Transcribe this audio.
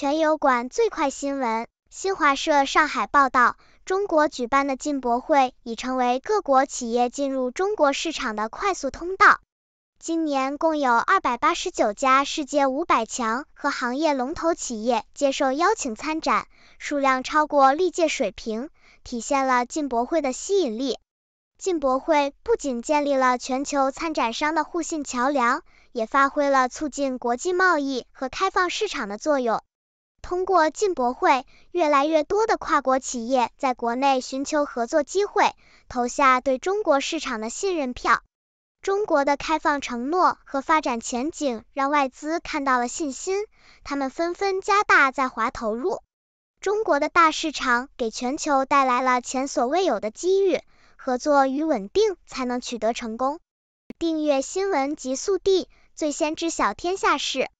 全油管最快新闻，新华社上海报道，中国举办的进博会已成为各国企业进入中国市场的快速通道。今年共有二百八十九家世界五百强和行业龙头企业接受邀请参展，数量超过历届水平，体现了进博会的吸引力。进博会不仅建立了全球参展商的互信桥梁，也发挥了促进国际贸易和开放市场的作用。通过进博会，越来越多的跨国企业在国内寻求合作机会，投下对中国市场的信任票。中国的开放承诺和发展前景，让外资看到了信心，他们纷纷加大在华投入。中国的大市场给全球带来了前所未有的机遇，合作与稳定才能取得成功。订阅新闻极速递，最先知晓天下事。